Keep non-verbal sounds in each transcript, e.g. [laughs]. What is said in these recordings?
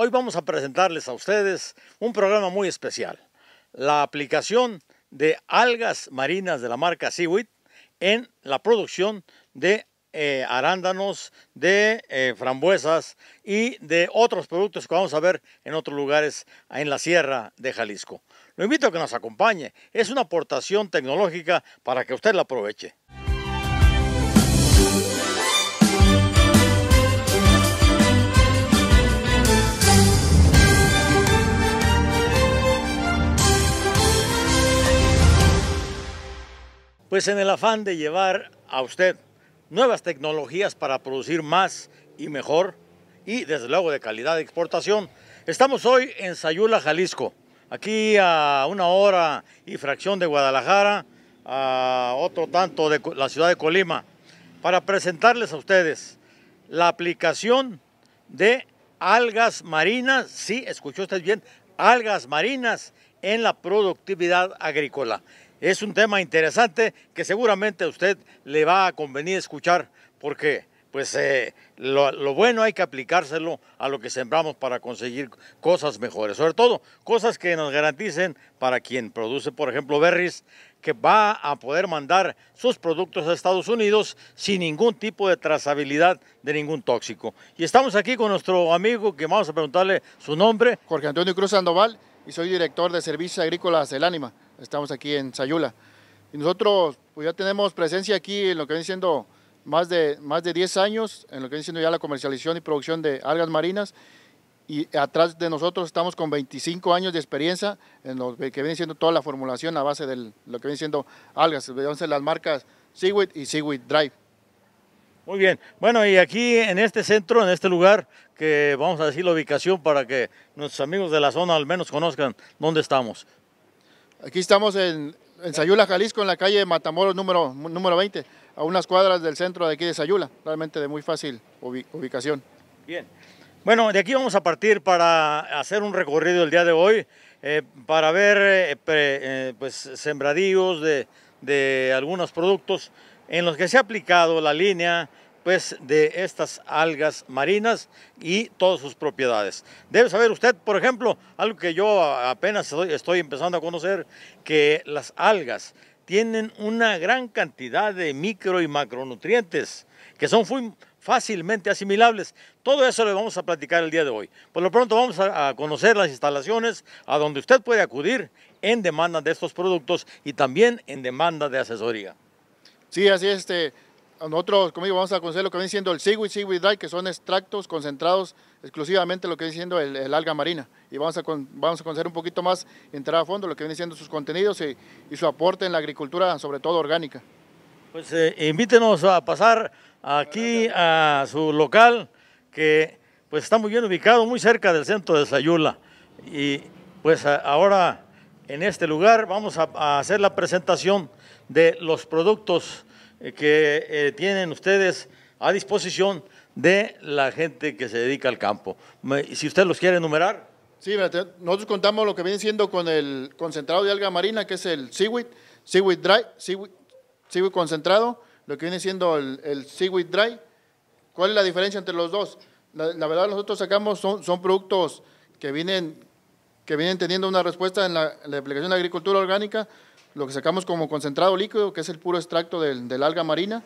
Hoy vamos a presentarles a ustedes un programa muy especial, la aplicación de algas marinas de la marca Seaweed en la producción de eh, arándanos, de eh, frambuesas y de otros productos que vamos a ver en otros lugares en la sierra de Jalisco. Lo invito a que nos acompañe, es una aportación tecnológica para que usted la aproveche. Pues en el afán de llevar a usted nuevas tecnologías para producir más y mejor y desde luego de calidad de exportación, estamos hoy en Sayula, Jalisco, aquí a una hora y fracción de Guadalajara, a otro tanto de la ciudad de Colima, para presentarles a ustedes la aplicación de algas marinas, sí, escuchó usted bien, algas marinas en la productividad agrícola es un tema interesante que seguramente a usted le va a convenir escuchar porque pues eh, lo, lo, bueno hay que aplicárselo a lo que sembramos para conseguir cosas mejores, sobre todo cosas que nos garanticen para quien produce, por ejemplo, berries, que va a poder mandar sus productos a Estados Unidos sin ningún tipo de trazabilidad de ningún tóxico. Y estamos aquí con nuestro amigo que vamos a preguntarle su nombre. Jorge Antonio Cruz Sandoval y soy director de Servicios Agrícolas del Ánima. Estamos aquí en Sayula. Y nosotros pues, ya tenemos presencia aquí en lo que viene siendo más de, más de 10 años, en lo que viene siendo ya la comercialización y producción de algas marinas. Y atrás de nosotros estamos con 25 años de experiencia en lo que viene siendo toda la formulación a base de lo que viene siendo algas, entonces las marcas Seaweed y Seaweed Drive. Muy bien. Bueno, y aquí en este centro, en este lugar, que vamos a decir la ubicación para que nuestros amigos de la zona al menos conozcan dónde estamos. Aquí estamos en, Sayula, Jalisco, en la calle Matamoros número, número 20, a unas cuadras del centro de aquí de Sayula, realmente de muy fácil ubicación. Bien, bueno, de aquí vamos a partir para hacer un recorrido el día de hoy, eh, para ver eh, eh, pues, sembradíos de, de algunos productos en los que se ha aplicado la línea pues, de estas algas marinas y todas sus propiedades. Debe saber usted, por ejemplo, algo que yo apenas estoy, empezando a conocer, que las algas tienen una gran cantidad de micro y macronutrientes que son fácilmente asimilables. Todo eso le vamos a platicar el día de hoy. Por lo pronto vamos a conocer las instalaciones a donde usted puede acudir en demanda de estos productos y también en demanda de asesoría. Sí, así es. Este nosotros, conmigo vamos a conocer lo que viene siendo el seaweed, seaweed dry, que son extractos concentrados exclusivamente lo que viene siendo el, alga marina. Y vamos a, vamos a conocer un poquito más, entrar a fondo, lo que viene siendo sus contenidos y, su aporte en la agricultura, sobre todo orgánica. Pues eh, invítenos a pasar aquí a su local, que pues está muy bien ubicado, muy cerca del centro de Sayula. Y pues ahora en este lugar vamos a hacer la presentación de los productos eh, que eh, tienen ustedes a disposición de la gente que se dedica al campo. si usted los quiere enumerar. Sí, nosotros contamos lo que viene siendo con el concentrado de alga marina, que es el seaweed, seaweed dry, seaweed, concentrado, lo que viene siendo el, el, seaweed dry. ¿Cuál es la diferencia entre los dos? La, verdad, nosotros sacamos, son, son productos que vienen, que vienen teniendo una respuesta en la, en la aplicación de agricultura orgánica, lo que sacamos como concentrado líquido, que es el puro extracto del, alga marina,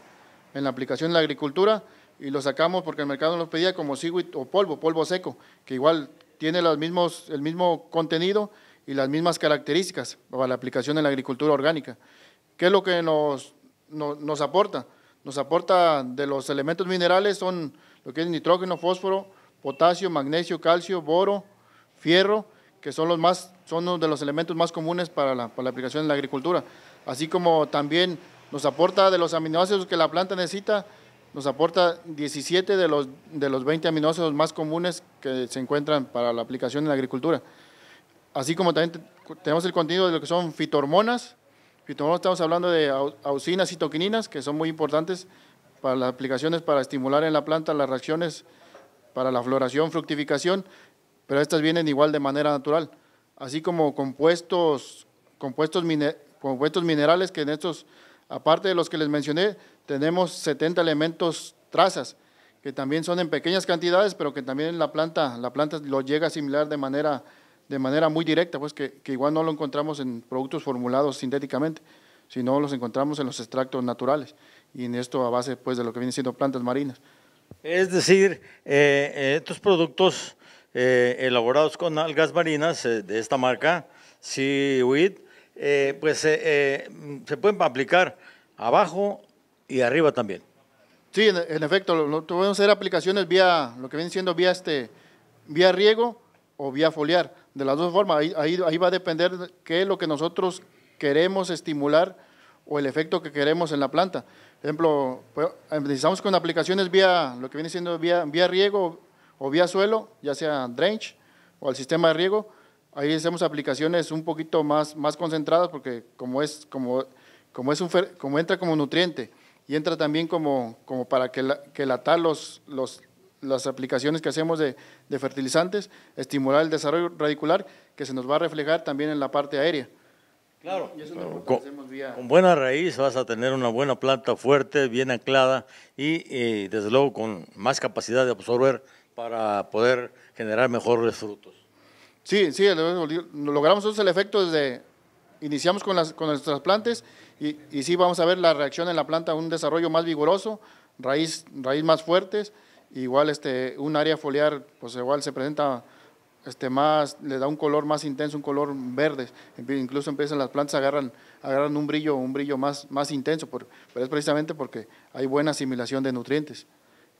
en la aplicación en la agricultura, y lo sacamos porque el mercado nos pedía como seaweed o polvo, polvo seco, que igual tiene mismos, el mismo contenido y las mismas características para la aplicación en la agricultura orgánica. ¿Qué es lo que nos, nos aporta? Nos aporta de los elementos minerales, son lo que es nitrógeno, fósforo, potasio, magnesio, calcio, boro, fierro, que son los más, son uno de los elementos más comunes para la, para la aplicación en la agricultura. Así como también nos aporta de los aminoácidos que la planta necesita, nos aporta 17 de los, de los 20 aminoácidos más comunes que se encuentran para la aplicación en la agricultura. Así como también tenemos el contenido de lo que son fitohormonas, fitohormonas estamos hablando de auxinas, citoquininas, que son muy importantes para las aplicaciones para estimular en la planta las reacciones para la floración, fructificación pero estas vienen igual de manera natural, así como compuestos, compuestos, minerales que en estos, aparte de los que les mencioné, tenemos 70 elementos trazas, que también son en pequeñas cantidades, pero que también la planta, la planta lo llega a asimilar de manera, de manera muy directa, pues que, igual no lo encontramos en productos formulados sintéticamente, sino los encontramos en los extractos naturales y en esto a base pues, de lo que vienen siendo plantas marinas. Es decir, eh, eh, estos productos eh, elaborados con algas marinas eh, de esta marca, Seaweed, eh, pues se pueden aplicar abajo y arriba también. Sí, en, efecto, podemos hacer aplicaciones vía, lo que viene siendo vía, este, vía riego o vía foliar, de las dos formas, ahí, va a depender qué es lo que nosotros queremos estimular o el efecto que queremos en la planta. Por ejemplo, empezamos pues, con aplicaciones vía, lo que viene siendo vía, vía riego o vía suelo, ya sea Drench o al sistema de riego. Ahí hacemos aplicaciones un poquito más, más concentradas porque como, es, como, como, entra como nutriente y entra también como, como para que, la, que los, las aplicaciones que hacemos de, fertilizantes, estimular el desarrollo radicular que se nos va a reflejar también en la parte aérea. Claro, y eso Con, vía... con, buena raíz vas a tener una buena planta fuerte, bien anclada y eh, desde luego con más capacidad de absorber para poder generar mejores frutos. Sí, sí, logramos el efecto desde, iniciamos con, las, con nuestras plantas y, y, sí vamos a ver la reacción en la planta, un desarrollo más vigoroso, raíz, raíz más fuertes, igual este, un área foliar, pues igual se presenta este, más, le da un color más intenso, un color verde, incluso empiezan las plantas, agarran, agarran un brillo, un brillo más, más intenso, pero es precisamente porque hay buena asimilación de nutrientes.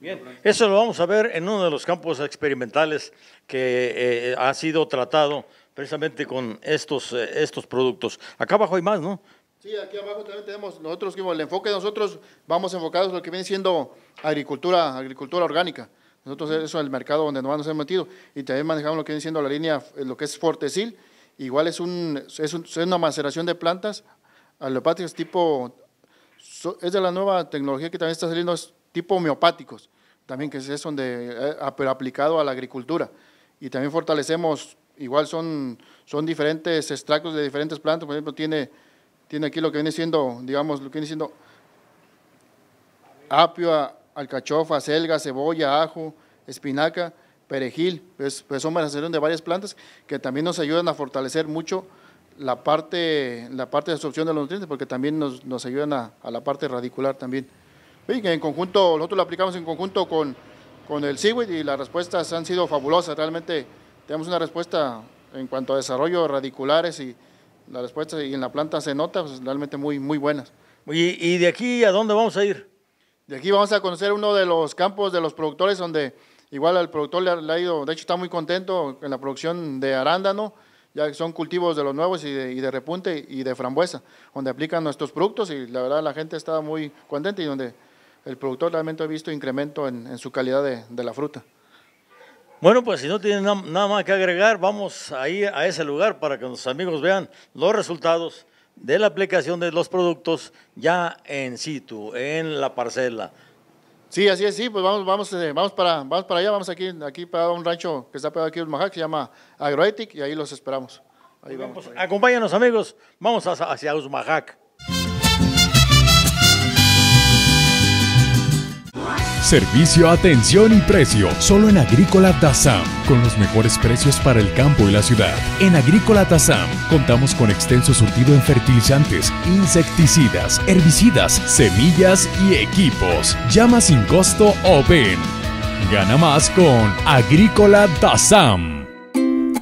Bien, eso lo vamos a ver en uno de los campos experimentales que eh, ha sido tratado precisamente con estos, eh, estos productos. Acá abajo hay más, ¿no? Sí, aquí abajo también tenemos nosotros, el enfoque de nosotros vamos enfocados en lo que viene siendo agricultura, agricultura orgánica. Nosotros eso es el mercado donde nos hemos metido y también manejamos lo que viene siendo la línea, eh, lo que es Fortecil, igual es, un, es, una maceración de plantas alopáticas tipo, es de la nueva tecnología que también está saliendo, tipo homeopáticos, también que es donde, eh, pero aplicado a la agricultura. Y también fortalecemos, igual son, son diferentes extractos de diferentes plantas, por ejemplo, tiene, tiene aquí lo que viene siendo, digamos, lo que viene siendo apio, alcachofa, selga, cebolla, ajo, espinaca, perejil, pues, pues son maceración de varias plantas que también nos ayudan a fortalecer mucho la parte, la parte de absorción de los nutrientes, porque también nos, nos ayudan a la parte radicular también. Sí, en conjunto, nosotros lo aplicamos en conjunto con, con el CIWIT y las respuestas han sido fabulosas. Realmente tenemos una respuesta en cuanto a desarrollo radiculares y la respuesta y en la planta se nota, pues, realmente muy, muy buenas. ¿Y, de aquí a dónde vamos a ir? De aquí vamos a conocer uno de los campos de los productores donde igual al productor le ha, ido, de hecho está muy contento en la producción de arándano, ya que son cultivos de los nuevos y de, y de, repunte y de frambuesa, donde aplican nuestros productos y la verdad la gente está muy contenta y donde el productor realmente ha visto incremento en, su calidad de, la fruta. Bueno, pues si no tienen nada más que agregar, vamos ahí a ese lugar para que los amigos vean los resultados de la aplicación de los productos ya en situ, en la parcela. Sí, así es, sí, pues vamos, vamos, eh, vamos, para, vamos para allá, vamos aquí, aquí para un rancho que está pegado aquí en se llama Agroetic, y ahí los esperamos. vamos, pues acompáñanos amigos, vamos hacia Uzmajac. Servicio, atención y precio. Solo en Agrícola Dazam. Con los mejores precios para el campo y la ciudad. En Agrícola Tazam contamos con extenso surtido en fertilizantes, insecticidas, herbicidas, semillas y equipos. Llama sin costo o ven. Gana más con Agrícola Tazam.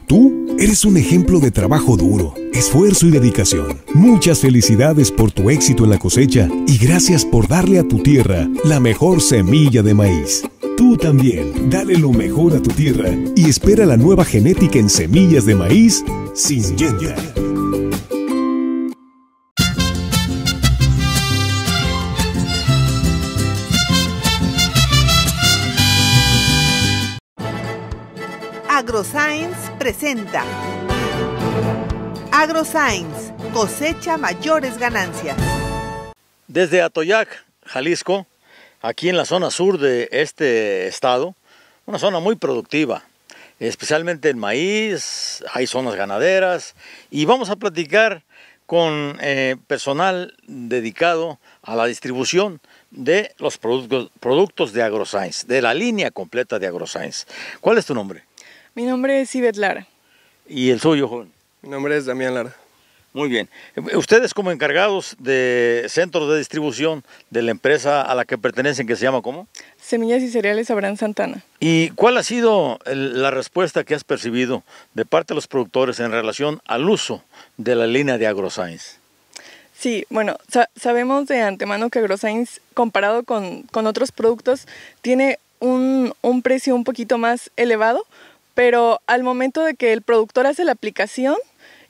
Tú eres un ejemplo de trabajo duro esfuerzo y dedicación. Muchas felicidades por tu éxito en la cosecha y gracias por darle a tu tierra la mejor semilla de maíz. Tú también, dale lo mejor a tu tierra y espera la nueva genética en semillas de maíz sin AgroScience presenta AgroScience cosecha mayores ganancias. Desde Atoyac, Jalisco, aquí en la zona sur de este estado, una zona muy productiva, especialmente en maíz, hay zonas ganaderas y vamos a platicar con eh, personal dedicado a la distribución de los productos, de AgroScience, de la línea completa de AgroScience. ¿Cuál es tu nombre? Mi nombre es Ivet Lara. ¿Y el suyo, Juan. Mi nombre es Damián Lara. Muy bien. Ustedes como encargados de centros de distribución de la empresa a la que pertenecen, que se llama ¿cómo? Semillas y Cereales Abraham Santana. ¿Y cuál ha sido la respuesta que has percibido de parte de los productores en relación al uso de la línea de AgroScience? Sí, bueno, sabemos de antemano que AgroScience, comparado con, con otros productos, tiene un, un precio un poquito más elevado, pero al momento de que el productor hace la aplicación,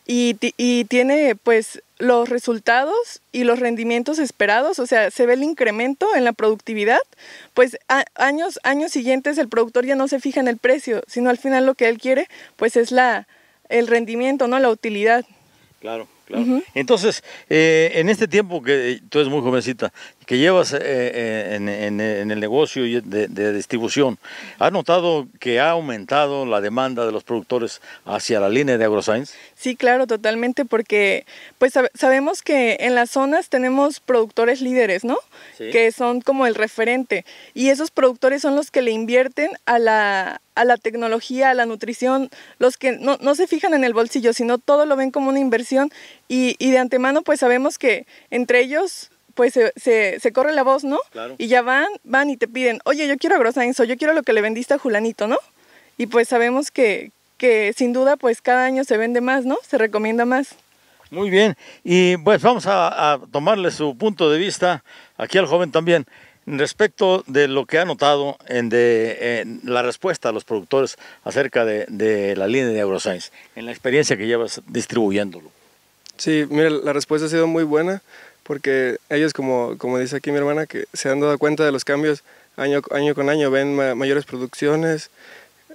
y, y, tiene pues los resultados y los rendimientos esperados, o sea, se ve el incremento en la productividad, pues años, años siguientes el productor ya no se fija en el precio, sino al final lo que él quiere pues es la, el rendimiento, ¿no? La utilidad. Claro, claro. Entonces, eh, en este tiempo que tú eres muy jovencita, que llevas eh, eh, en, el negocio de, de, distribución, ¿ha notado que ha aumentado la demanda de los productores hacia la línea de AgroScience? Sí, claro, totalmente, porque pues sabemos que en las zonas tenemos productores líderes, ¿no? Que son como el referente y esos productores son los que le invierten a la, a la tecnología, a la nutrición, los que no, no, se fijan en el bolsillo, sino todo lo ven como una inversión y, y de antemano pues sabemos que entre ellos pues se, corre la voz, ¿no? Y ya van, van y te piden, oye, yo quiero agroScience o yo quiero lo que le vendiste a Julanito, ¿no? Y pues sabemos que, que sin duda, pues cada año se vende más, ¿no? Se recomienda más. Muy bien, y pues vamos a, tomarle su punto de vista aquí al joven también respecto de lo que ha notado en, de, la respuesta a los productores acerca de, la línea de AgroScience, en la experiencia que llevas distribuyéndolo. Sí, mira, la respuesta ha sido muy buena porque ellos, como, dice aquí mi hermana, que se han dado cuenta de los cambios año, año con año, ven mayores producciones.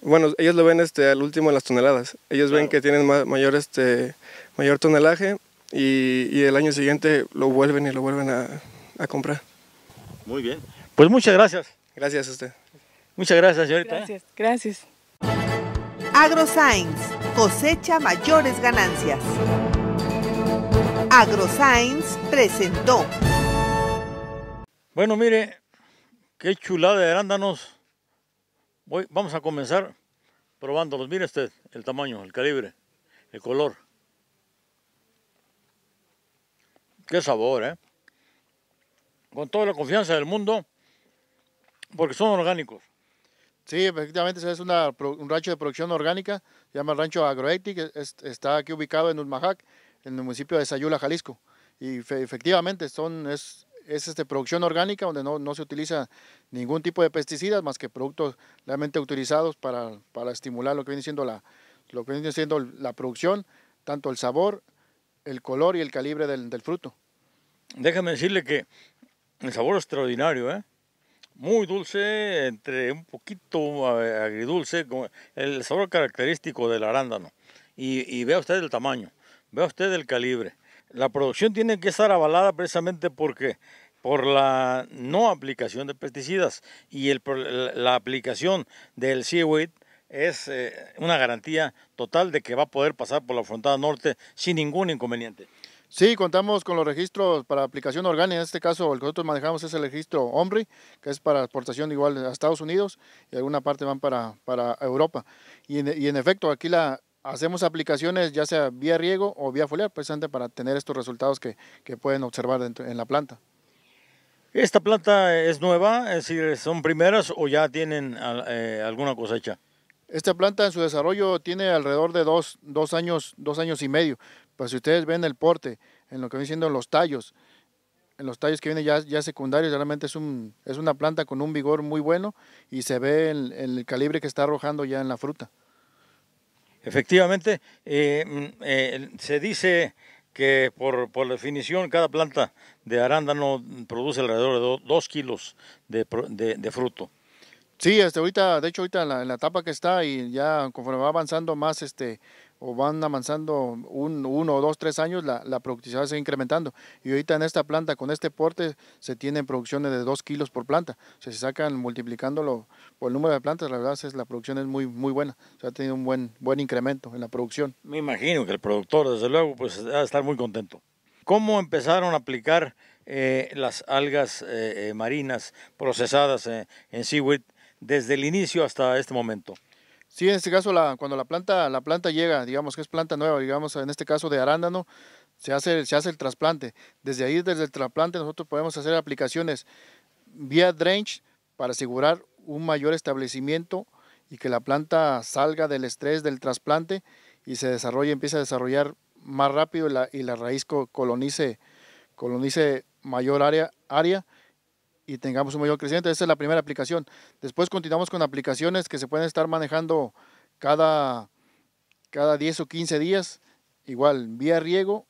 Bueno, ellos lo ven este, al último en las toneladas. Ellos ven que tienen mayor, este, mayor tonelaje y, el año siguiente lo vuelven y lo vuelven a, comprar. Muy bien. Pues muchas gracias. Gracias a usted. Muchas gracias, señorita. ¿eh? Gracias, gracias. AgroScience, cosecha mayores ganancias. AgroScience presentó. Bueno, mire, qué chulada de arándanos. Voy, vamos a comenzar probándolos. Mire usted el tamaño, el calibre, el color. Qué sabor, ¿eh? Con toda la confianza del mundo, porque son orgánicos. Sí, efectivamente, es un rancho de producción orgánica, se llama Rancho Agroetic, está aquí ubicado en Ulmajac, en el municipio de Sayula, Jalisco. Y efectivamente son, es, este, producción orgánica donde no, no, se utiliza ningún tipo de pesticidas más que productos realmente utilizados para, para estimular lo que viene siendo la, lo que viene siendo la producción, tanto el sabor, el color y el calibre del, del fruto. Déjame decirle que el sabor es extraordinario, ¿eh? muy dulce, entre un poquito eh, agridulce, el sabor característico del arándano. Y, y vea usted el tamaño. Vea usted el calibre. La producción tiene que estar avalada precisamente porque por la no aplicación de pesticidas y la aplicación del seaweed es eh, una garantía total de que va a poder pasar por la frontera norte sin ningún inconveniente. Sí, contamos con los registros para aplicación orgánica. En este caso, el que nosotros manejamos es el registro OMRI, que es para exportación igual a Estados Unidos y alguna parte van para, para Europa. y en efecto, aquí la, hacemos aplicaciones ya sea vía riego o vía foliar, precisamente para tener estos resultados que, pueden observar dentro, en la planta. ¿Esta planta es nueva? Es decir, ¿son primeras o ya tienen ah, eh, alguna cosecha? Esta planta en su desarrollo tiene alrededor de dos, años, dos años y medio. Pues si ustedes ven el porte, en lo que viene siendo los tallos, en los tallos que vienen ya, ya secundarios, realmente es, un, es una planta con un vigor muy bueno y se ve el calibre que está arrojando ya en la fruta. Efectivamente, eh, mm, eh, se dice que por, por, definición cada planta de arándano produce alrededor de dos kilos de, fruto. Sí, hasta este, ahorita, de hecho ahorita en la etapa que está y ya conforme va avanzando más este o van avanzando un, uno, dos, tres años, la, la productividad se va incrementando. Y ahorita en esta planta, con este porte, se tienen producciones de dos kilos por planta. O sea, se sacan multiplicándolo por el número de plantas, la verdad es la producción es muy, muy buena. se ha tenido un buen, buen incremento en la producción. Me imagino que el productor, desde luego, pues va a estar muy contento. ¿Cómo empezaron a aplicar eh, las algas eh, eh, marinas procesadas en Seaweed desde el inicio hasta este momento? Sí, en este caso, la, cuando la planta, la planta llega, digamos que es planta nueva, digamos en este caso de arándano, se hace, se hace el trasplante. Desde ahí, desde el trasplante, nosotros podemos hacer aplicaciones vía drench para asegurar un mayor establecimiento y que la planta salga del estrés del trasplante y se desarrolle, empiece a desarrollar más rápido y la, raíz colonice, colonice mayor área, área y tengamos un mayor crecimiento. Esa es la primera aplicación. Después continuamos con aplicaciones que se pueden estar manejando cada, cada 10 o 15 días, igual vía riego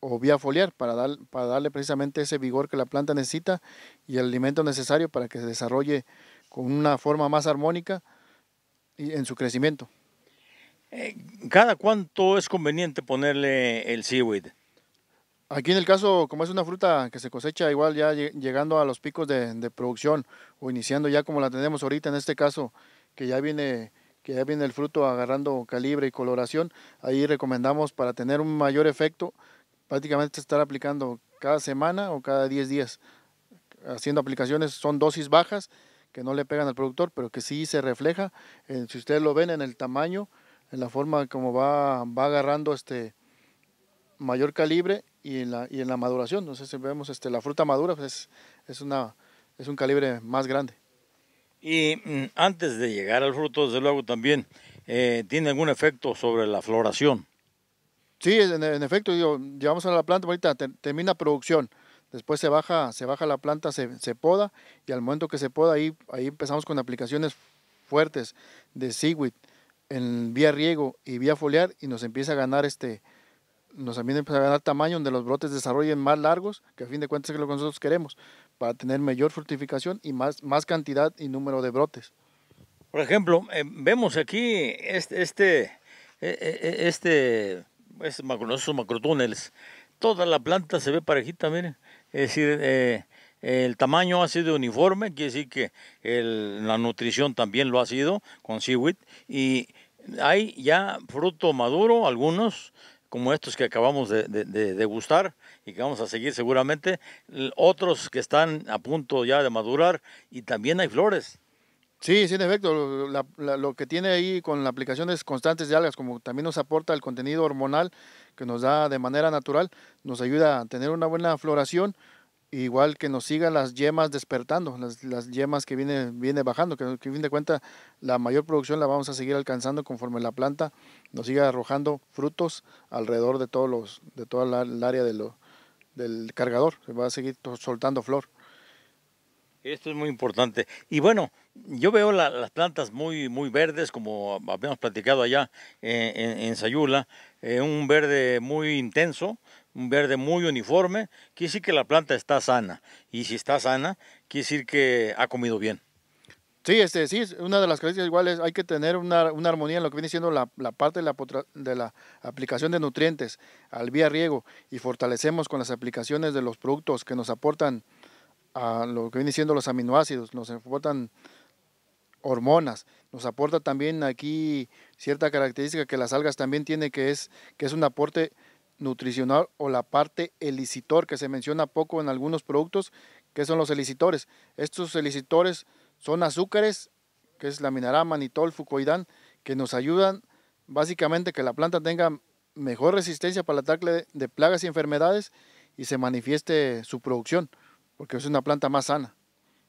o vía foliar, para, dar, para darle precisamente ese vigor que la planta necesita y el alimento necesario para que se desarrolle con una forma más armónica y en su crecimiento. Eh, ¿Cada cuánto es conveniente ponerle el seaweed? Aquí en el caso, como es una fruta que se cosecha igual ya llegando a los picos de, producción o iniciando ya como la tenemos ahorita en este caso, que ya viene que viene el fruto agarrando calibre y coloración, ahí recomendamos para tener un mayor efecto, prácticamente estar aplicando cada semana o cada 10 días, haciendo aplicaciones, son dosis bajas que no le pegan al productor, pero que sí se refleja, si ustedes lo ven en el tamaño, en la forma como va, va agarrando este mayor calibre y en la, y en la maduración. Entonces, si vemos este, la fruta madura, pues, es, es, una, es un calibre más grande. Y mm, antes de llegar al fruto, desde luego también, eh, ¿tiene algún efecto sobre la floración? Sí, en, efecto, digo, llevamos a la planta, ahorita termina producción, después se baja, se baja la planta, se, se, poda y al momento que se poda ahí, ahí empezamos con aplicaciones fuertes de seaweed en vía riego y vía foliar y nos empieza a ganar este, nos empiezan a ganar tamaño, donde los brotes desarrollen más largos, que a fin de cuentas es lo que nosotros queremos, para tener mayor fructificación y más, más cantidad y número de brotes. Por ejemplo, eh, vemos aquí este, e-, e-, e-, este, este, macrotúneles, toda la planta se ve parejita, miren, es decir, eh, el tamaño ha sido uniforme, quiere decir que la nutrición también lo ha sido con seaweed y hay ya fruto maduro, algunos, como estos que acabamos de, de, degustar y que vamos a seguir seguramente, otros que están a punto ya de madurar y también hay flores. Sí, sí, en efecto, lo que tiene ahí con las aplicaciones constantes de algas, como también nos aporta el contenido hormonal que nos da de manera natural, nos ayuda a tener una buena floración, igual que nos siga las yemas despertando, las, yemas que viene, viene bajando, que, fin de cuentas la mayor producción la vamos a seguir alcanzando conforme la planta nos siga arrojando frutos alrededor de todos los, de toda la, el área de del cargador, se va a seguir soltando flor. Esto es muy importante. Y bueno, yo veo las plantas muy, muy verdes, como habíamos platicado allá eh, en, Sayula, eh, un verde muy intenso, un verde muy uniforme, quiere decir que la planta está sana. Y si está sana, quiere decir que ha comido bien. Sí, este, sí, una de las características iguales, hay que tener una, armonía en lo que viene siendo la, parte de la, de la, aplicación de nutrientes al vía riego y fortalecemos con las aplicaciones de los productos que nos aportan a lo que viene siendo los aminoácidos, nos aportan hormonas, nos aporta también aquí cierta característica que las algas también tiene que es que es un aporte nutricional o la parte elicitor que se menciona poco en algunos productos, que son los elicitores. Estos elicitores son azúcares, que es la laminarama, manitol, fucoidán, que nos ayudan básicamente que la planta tenga mejor resistencia para el ataque de plagas y enfermedades y se manifieste su producción, porque es una planta más sana.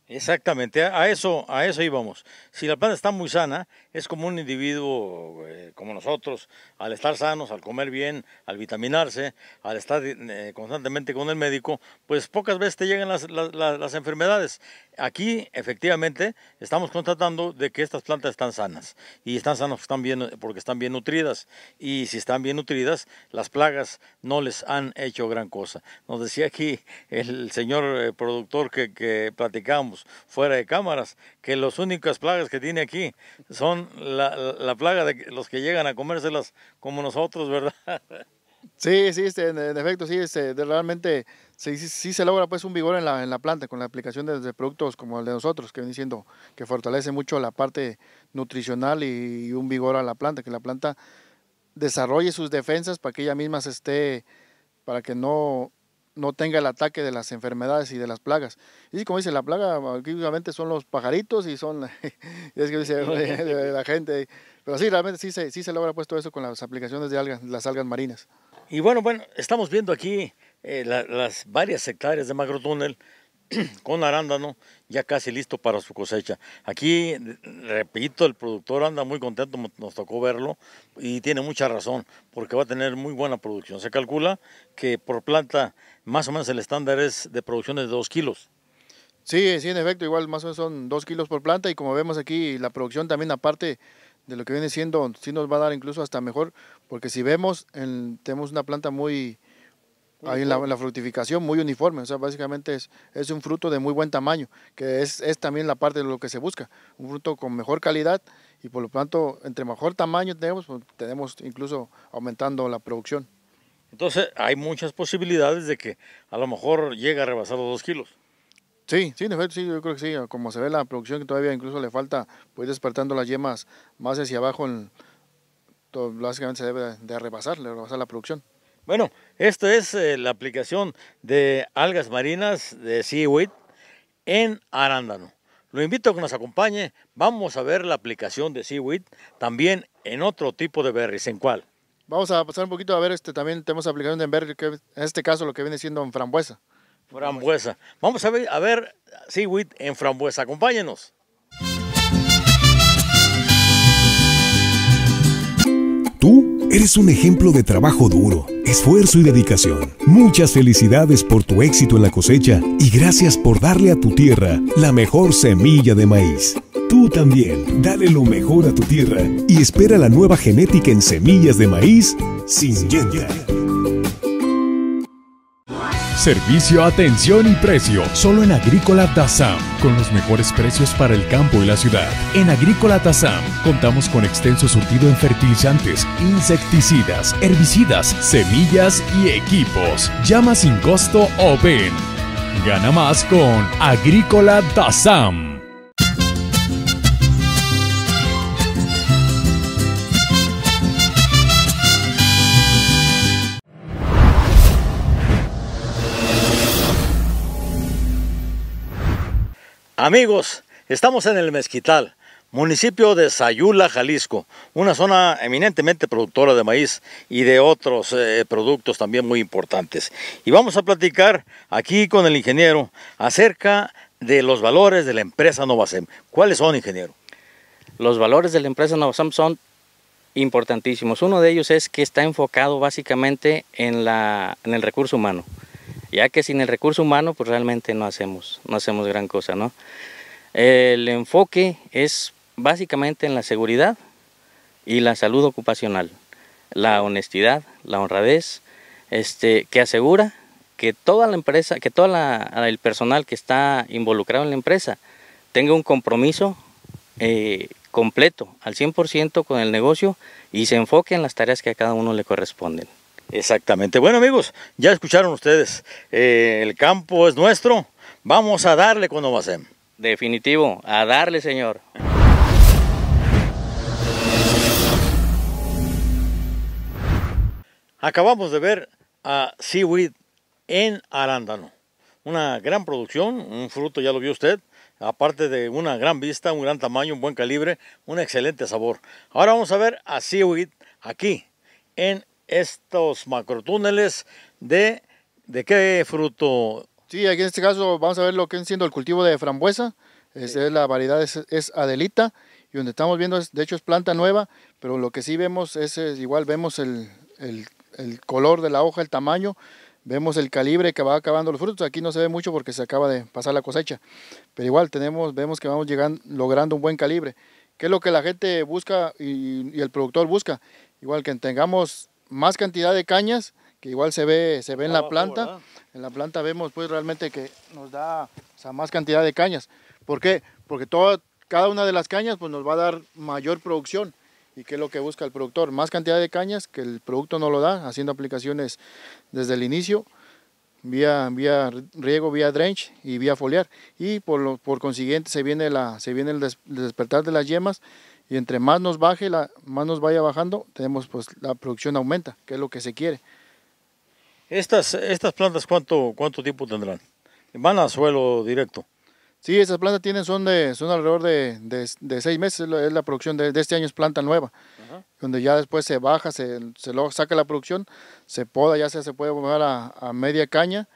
Exactamente, a eso, a eso íbamos. Si la planta está muy sana, es como un individuo eh, como nosotros, al estar sanos, al comer bien, al vitaminarse, al estar eh, constantemente con el médico, pues pocas veces te llegan las, las enfermedades. Aquí, efectivamente, estamos constatando de que estas plantas están sanas y están sanas están bien, porque están bien nutridas y si están bien nutridas, las plagas no les han hecho gran cosa. Nos decía aquí el señor eh, productor que, platicamos fuera de cámaras que las únicas plagas que tiene aquí son la, la plaga de los que llegan a comérselas como nosotros, ¿verdad? [laughs] Sí, sí, este, en, efecto, sí, este, realmente sí, sí, se logra pues un vigor en la, en la planta con la aplicación de, productos como el de nosotros, que ven diciendo que fortalece mucho la parte nutricional y, un vigor a la planta, que la planta desarrolle sus defensas para que ella misma se esté, para que no, no tenga el ataque de las enfermedades y de las plagas. Y como dice, la plaga obviamente son los pajaritos y son, [laughs] es que dice [laughs] la gente, pero sí, realmente sí se, sí se logra puesto eso con las aplicaciones de algas, las algas marinas. Y bueno, bueno, estamos viendo aquí eh, las varias hectáreas de macrotúnel [clears throat] con arándano ya casi listo para su cosecha. Aquí, repito, el productor anda muy contento, nos tocó verlo y tiene mucha razón porque va a tener muy buena producción. Se calcula que por planta más o menos el estándar es de producción de 2 kilos. Sí, sí, en efecto, igual más o menos son 2 kilos por planta y como vemos aquí la producción también aparte de lo que viene siendo, sí nos va a dar incluso hasta mejor, porque si vemos, tenemos una planta muy, ahí en la, fructificación muy uniforme, o sea, básicamente es, es un fruto de muy buen tamaño, que es, es, también la parte de lo que se busca, un fruto con mejor calidad y por lo tanto, entre mejor tamaño tenemos, pues, tenemos incluso aumentando la producción. Entonces, hay muchas posibilidades de que a lo mejor llegue a rebasar los dos kilos. Sí, sí, sí, yo creo que sí, como se ve la producción que todavía incluso le falta, pues despertando las yemas más hacia abajo, en, básicamente se debe de repasar, de repasar la producción. Bueno, esto es eh, la aplicación de algas marinas de Seaweed en Arándano. Lo invito a que nos acompañe, vamos a ver la aplicación de Seaweed también en otro tipo de berries, ¿en cuál? Vamos a pasar un poquito a ver, este también tenemos aplicación de berries, en este caso lo que viene siendo en frambuesa. Frambuesa. Vamos a ver, a ver Seaweed en frambuesa. Acompáñenos. Tú eres un ejemplo de trabajo duro, esfuerzo y dedicación. Muchas felicidades por tu éxito en la cosecha y gracias por darle a tu tierra la mejor semilla de maíz. Tú también, dale lo mejor a tu tierra y espera la nueva genética en semillas de maíz sin yenya. Servicio, atención y precio. Solo en Agrícola Tazam. Con los mejores precios para el campo y la ciudad. En Agrícola Tazam contamos con extenso surtido en fertilizantes, insecticidas, herbicidas, semillas y equipos. Llama sin costo o ven. Gana más con Agrícola Tazam. Amigos, estamos en el Mezquital, municipio de Sayula, Jalisco, una zona eminentemente productora de maíz y de otros eh, productos también muy importantes. Y vamos a platicar aquí con el ingeniero acerca de los valores de la empresa Novasem. ¿Cuáles son, ingeniero? Los valores de la empresa Novasem son importantísimos. Uno de ellos es que está enfocado básicamente en el recurso humano ya que sin el recurso humano pues realmente no hacemos, no hacemos gran cosa, ¿no? El enfoque es básicamente en la seguridad y la salud ocupacional, la honestidad, la honradez, este, que asegura que toda la empresa, que todo el personal que está involucrado en la empresa tenga un compromiso eh, completo al 100% con el negocio y se enfoque en las tareas que a cada uno le corresponden. Exactamente. Bueno amigos, ya escucharon ustedes, eh, el campo es nuestro, vamos a darle cuando con ser. Definitivo, a darle señor. Acabamos de ver a Seaweed en Arándano. Una gran producción, un fruto, ya lo vio usted, aparte de una gran vista, un gran tamaño, un buen calibre, un excelente sabor. Ahora vamos a ver a Seaweed aquí en estos macrotúneles de, de qué fruto. si aquí en este caso vamos a ver lo que es siendo el cultivo de frambuesa. Es la variedad es, Adelita y donde estamos viendo, es, de hecho es planta nueva, pero lo que sí vemos es, igual vemos el, color de la hoja, el tamaño, vemos el calibre que va acabando los frutos. Aquí no se ve mucho porque se acaba de pasar la cosecha, pero igual tenemos, vemos que vamos llegando, logrando un buen calibre. que es lo que la gente busca y, y el productor busca? Igual que tengamos más cantidad de cañas, que igual se ve, se ve en la planta. En la planta vemos pues realmente que nos da más cantidad de cañas. ¿Por qué? Porque toda, cada una de las cañas pues, nos va a dar mayor producción. ¿Y qué es lo que busca el productor? Más cantidad de cañas que el producto no lo da, haciendo aplicaciones desde el inicio, vía, vía riego, vía drench y vía foliar. Y por, por consiguiente se viene, la, se viene el despertar de las yemas, y entre más nos baje, más nos vaya bajando, tenemos pues la producción aumenta, que es lo que se quiere. Estas, estas plantas, ¿cuánto, ¿cuánto tiempo tendrán? ¿Van a suelo directo? Sí, esas plantas tienen, son, de, son alrededor de, de, seis meses, es la, producción de, este año es planta nueva, donde ya después se baja, se, lo, saca la producción, se poda, ya sea, se puede bajar a, media caña,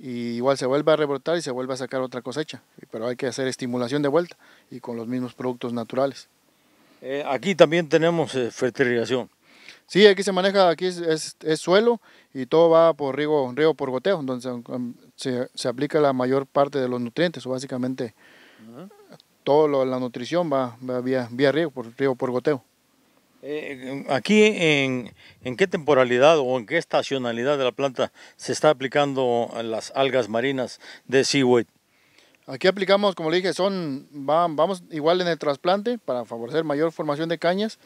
y igual se vuelve a rebrotar y se vuelve a sacar otra cosecha, pero hay que hacer estimulación de vuelta y con los mismos productos naturales. Eh, aquí también tenemos eh, fertilización. Sí, aquí se maneja, aquí es, suelo y todo va por riego, riego por goteo, entonces um, um, se, aplica la mayor parte de los nutrientes, o básicamente toda la nutrición va, vía, río, riego, por río por goteo. Eh, aquí, en, en, qué temporalidad o en qué estacionalidad de la planta se está aplicando las algas marinas de Seaweed? Aquí aplicamos, como le dije, son vamos igual en el trasplante para favorecer mayor formación de cañas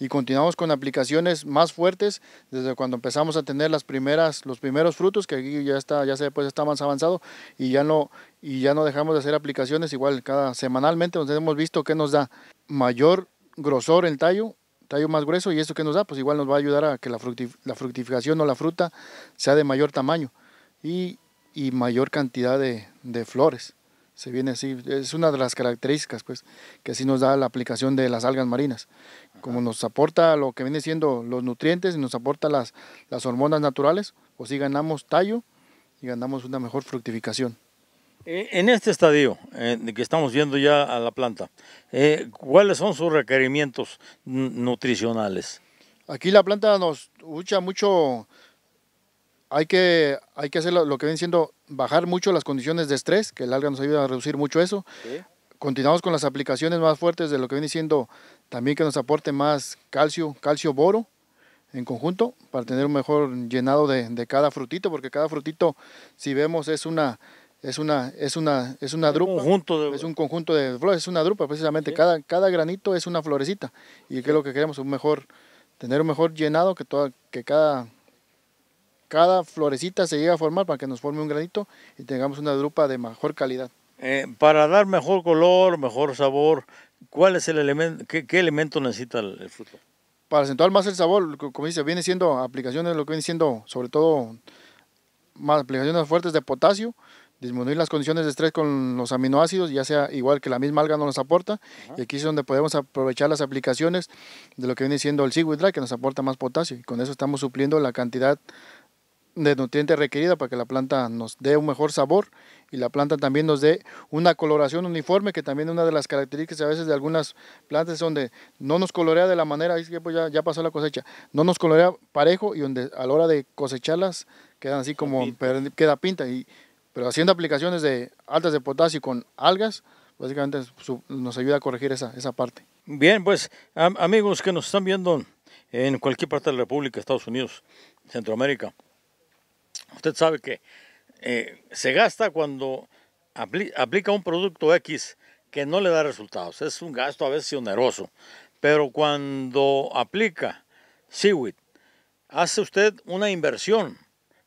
y continuamos con aplicaciones más fuertes desde cuando empezamos a tener las primeras los primeros frutos que aquí ya está ya se pues está más avanzado y ya no y ya no dejamos de hacer aplicaciones igual cada semanalmente donde hemos visto que nos da mayor grosor el tallo tallo más grueso y esto que nos da pues igual nos va a ayudar a que la, la fructificación o la fruta sea de mayor tamaño y, y mayor cantidad de, de flores viene así. Es una de las características, pues, que sí nos da la aplicación de las algas marinas. Como nos aporta lo que viene siendo los nutrientes, y nos aporta las, las hormonas naturales, o pues sí ganamos tallo y ganamos una mejor fructificación. E, en este estadio eh, que estamos viendo ya a la planta, eh, ¿cuáles son sus requerimientos nutricionales? Aquí la planta nos usa mucho hay que, hay que hacer lo, que viene siendo bajar mucho las condiciones de estrés, que el alga nos ayuda a reducir mucho eso. Continuamos con las aplicaciones más fuertes de lo que viene siendo también que nos aporte más calcio, calcio boro en conjunto para tener un mejor llenado de, cada frutito, porque cada frutito, si vemos, es una, es una es una es una drupa, un conjunto de... es un conjunto de flores, es una drupa precisamente, cada cada granito es una florecita y que es lo que queremos un mejor tener un mejor llenado que toda que cada cada florecita se llega a formar para que nos forme un granito y tengamos una drupa de mejor calidad. Eh, para dar mejor color, mejor sabor, ¿cuál es el elemento, qué, elemento necesita el, fruto? Para acentuar más el sabor, como dice, viene siendo aplicaciones, lo que viene siendo sobre todo más aplicaciones fuertes de potasio, disminuir las condiciones de estrés con los aminoácidos, ya sea igual que la misma alga no nos aporta, y aquí es donde podemos aprovechar las aplicaciones de lo que viene siendo el seaweed dry, que nos aporta más potasio, y con eso estamos supliendo la cantidad de nutrientes requerida para que la planta nos dé un mejor sabor y la planta también nos dé una coloración uniforme, que también es una de las características a veces de algunas plantas donde no nos colorea de la manera, es que pues ya, pasó la cosecha, no nos colorea parejo y donde a la hora de cosecharlas quedan así como, queda pinta. Y, pero haciendo aplicaciones de altas de potasio con algas, básicamente nos ayuda a corregir esa, esa parte. Bien, pues amigos que nos están viendo en cualquier parte de la República, Estados Unidos, Centroamérica, usted sabe que eh, se gasta cuando aplica un producto X que no le da resultados. Es un gasto a veces oneroso. Pero cuando aplica SeaWeed, hace usted una inversión.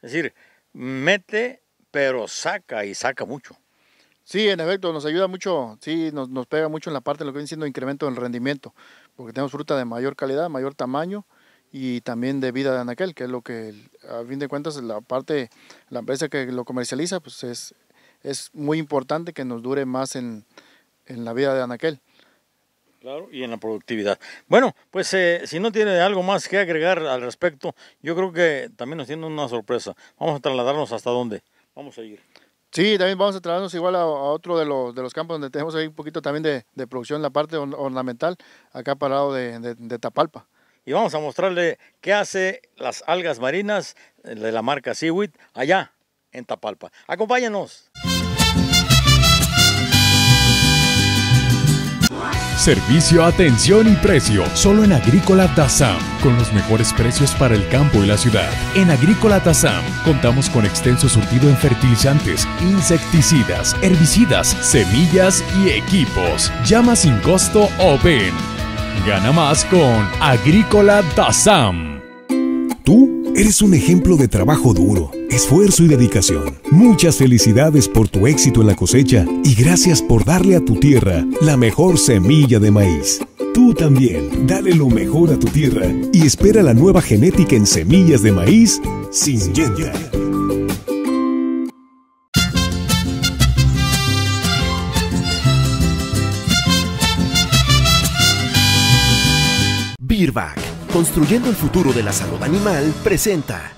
Es decir, mete, pero saca y saca mucho. Sí, en efecto, nos ayuda mucho, sí, nos, nos pega mucho en la parte de lo que viene siendo incremento del rendimiento, porque tenemos fruta de mayor calidad, mayor tamaño, y también de vida de Anaquel, que es lo que a fin de cuentas la parte, la empresa que lo comercializa, pues es, es muy importante que nos dure más en, la vida de Anaquel. Claro, y en la productividad. Bueno, pues eh, si no tiene algo más que agregar al respecto, yo creo que también nos tiene una sorpresa. Vamos a trasladarnos hasta dónde. Vamos a ir. Sí, también vamos a trasladarnos igual a, otro de los, de los, campos donde tenemos ahí un poquito también de, de producción, la parte ornamental, acá parado de Tapalpa y vamos a mostrarle qué hace las algas marinas de la marca Seaweed allá en Tapalpa. Acompáñenos. Servicio, atención y precio. Solo en Agrícola Tazam. Con los mejores precios para el campo y la ciudad. En Agrícola Tazam contamos con extenso surtido en fertilizantes, insecticidas, herbicidas, semillas y equipos. Llama sin costo o ven Gana más con Agrícola Tazam. Tú eres un ejemplo de trabajo duro, esfuerzo y dedicación. Muchas felicidades por tu éxito en la cosecha y gracias por darle a tu tierra la mejor semilla de maíz. Tú también, dale lo mejor a tu tierra y espera la nueva genética en semillas de maíz sin yenda. VIRVAC, construyendo el futuro de la salud animal, presenta.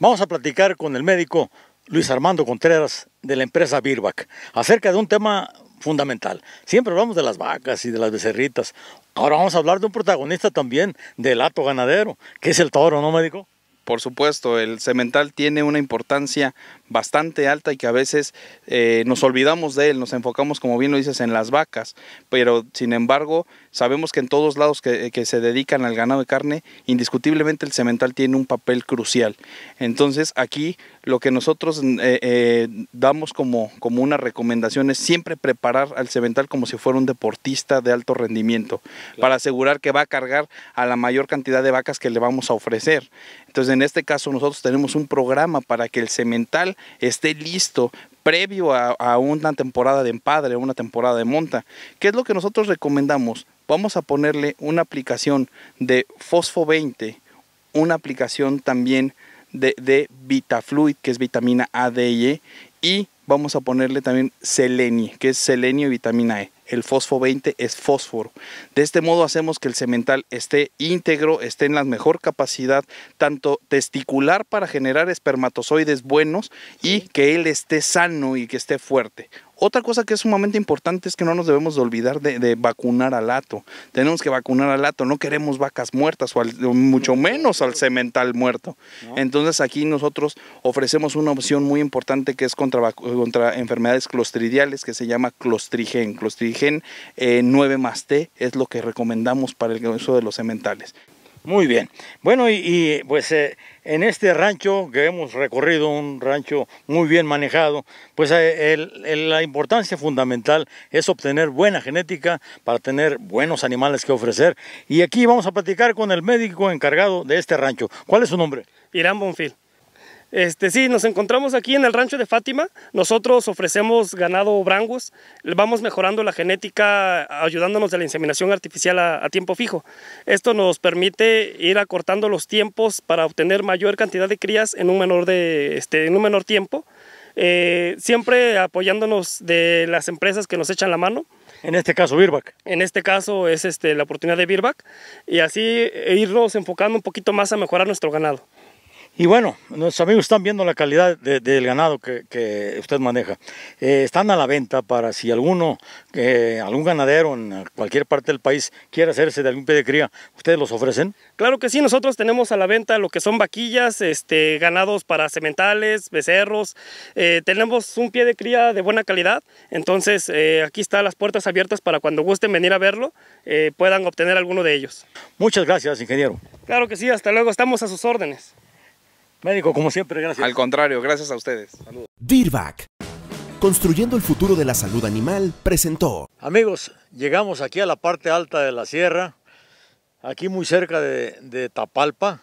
Vamos a platicar con el médico Luis Armando Contreras de la empresa Virbac acerca de un tema fundamental. Siempre hablamos de las vacas y de las becerritas. Ahora vamos a hablar de un protagonista también del hato ganadero, que es el toro, ¿no, médico? por supuesto, el cemental tiene una importancia bastante alta y que a veces eh, nos olvidamos de él, nos enfocamos, como bien lo dices, en las vacas, pero sin embargo sabemos que en todos lados que, se dedican al ganado de carne, indiscutiblemente el cemental tiene un papel crucial. Entonces aquí lo que nosotros eh, eh, damos como, como una recomendación es siempre preparar al cemental como si fuera un deportista de alto rendimiento, para asegurar que va a cargar a la mayor cantidad de vacas que le vamos a ofrecer. Entonces, en este caso, nosotros tenemos un programa para que el cemental esté listo previo a, una temporada de empadre, una temporada de monta. ¿Qué es lo que nosotros recomendamos? Vamos a ponerle una aplicación de fosfo 20, una aplicación también de, Vitafluid, que es vitamina A, D y E, y vamos a ponerle también selenio que es selenio y vitamina E el fosfo 20 es fósforo. De este modo hacemos que el cemental esté íntegro, esté en la mejor capacidad, tanto testicular para generar espermatozoides buenos y que él esté sano y que esté fuerte. Otra cosa que es sumamente importante es que no nos debemos de olvidar de, vacunar al lato. Tenemos que vacunar al lato. no queremos vacas muertas o, mucho menos al cemental muerto. Entonces aquí nosotros ofrecemos una opción muy importante que es contra, enfermedades clostridiales que se llama clostrigen. Clostrigen 9 eh, más T es lo que recomendamos para el uso de los cementales. Muy bien. Bueno, y, pues eh, en este rancho que hemos recorrido, un rancho muy bien manejado, pues eh, la importancia fundamental es obtener buena genética para tener buenos animales que ofrecer. Y aquí vamos a platicar con el médico encargado de este rancho. ¿Cuál es su nombre? Irán Bonfil. Este, sí, nos encontramos aquí en el rancho de Fátima. Nosotros ofrecemos ganado brangus. Vamos mejorando la genética, ayudándonos de la inseminación artificial a, tiempo fijo. Esto nos permite ir acortando los tiempos para obtener mayor cantidad de crías en un menor, de, este, en un menor tiempo. Eh, siempre apoyándonos de las empresas que nos echan la mano. En este caso, Birback. En este caso es este, la oportunidad de Birback y así irnos enfocando un poquito más a mejorar nuestro ganado. Y bueno, nuestros amigos están viendo la calidad del ganado que, usted maneja. Eh, están a la venta para si alguno, eh, algún ganadero en cualquier parte del país quiere hacerse de algún pie de cría? ¿ustedes los ofrecen? Claro que sí, nosotros tenemos a la venta lo que son vaquillas, este, ganados para sementales, becerros. Eh, tenemos un pie de cría de buena calidad, entonces aquí están las puertas abiertas para cuando gusten venir a verlo, puedan obtener alguno de ellos. Muchas gracias, ingeniero. Claro que sí, hasta luego, estamos a sus órdenes. Médico, como siempre, gracias. Al contrario, gracias a ustedes. Saludos. construyendo el futuro de la salud animal, presentó. Amigos, llegamos aquí a la parte alta de la sierra, aquí muy cerca de, Tapalpa,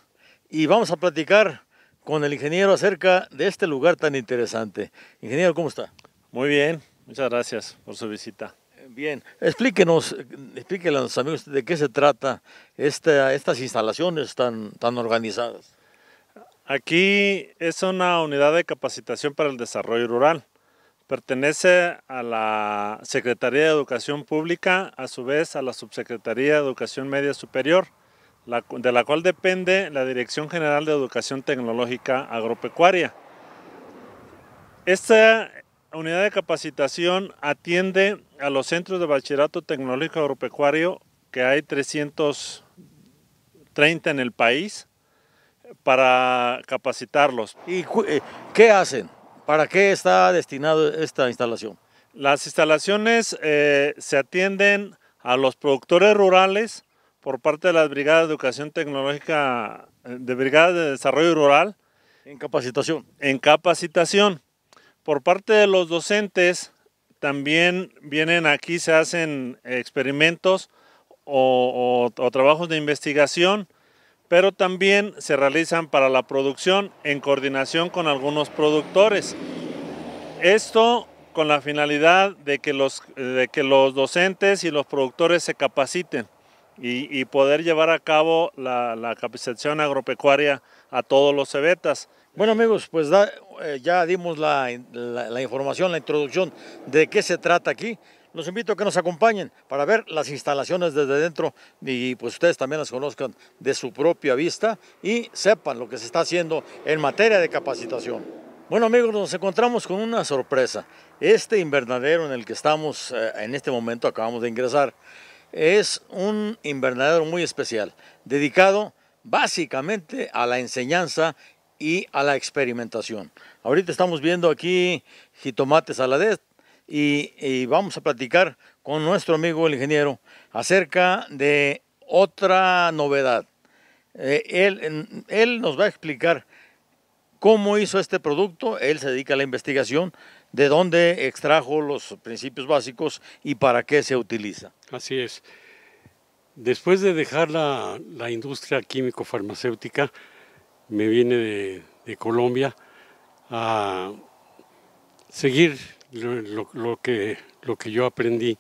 y vamos a platicar con el ingeniero acerca de este lugar tan interesante. Ingeniero, ¿cómo está? Muy bien, muchas gracias por su visita. Bien, explíquenos, explíquenos amigos de qué se trata estas instalaciones tan organizadas. Aquí es una unidad de capacitación para el desarrollo rural. Pertenece a la Secretaría de Educación Pública, a su vez a la Subsecretaría de Educación Media Superior, de la cual depende la Dirección General de Educación Tecnológica Agropecuaria. Esta unidad de capacitación atiende a los centros de bachillerato tecnológico agropecuario, que hay 330 en el país, para capacitarlos. ¿Y eh, qué hacen? ¿Para qué está destinada esta instalación? Las instalaciones eh, se atienden a los productores rurales por parte de la Brigada de Educación Tecnológica, eh, de Brigada de Desarrollo Rural. En capacitación. En capacitación. Por parte de los docentes, también vienen aquí, se hacen experimentos o trabajos de investigación pero también se realizan para la producción en coordinación con algunos productores. Esto con la finalidad de que los, de que los docentes y los productores se capaciten y, poder llevar a cabo la, capacitación agropecuaria a todos los cebetas. Bueno amigos, pues eh, ya dimos la información, la introducción de qué se trata aquí los invito a que nos acompañen para ver las instalaciones desde dentro y pues ustedes también las conozcan de su propia vista y sepan lo que se está haciendo en materia de capacitación. Bueno amigos, nos encontramos con una sorpresa. Este invernadero en el que estamos eh, en este momento, acabamos de ingresar, es un invernadero muy especial, dedicado básicamente a la enseñanza y a la experimentación. Ahorita estamos viendo aquí jitomates a la, y, vamos a platicar con nuestro amigo el ingeniero acerca de otra novedad. Eh, él, él nos va a explicar cómo hizo este producto, él se dedica a la investigación, de dónde extrajo los principios básicos y para qué se utiliza. Así es. Después de dejar la, industria químico-farmacéutica, me viene de Colombia a seguir lo, que, lo que yo aprendí.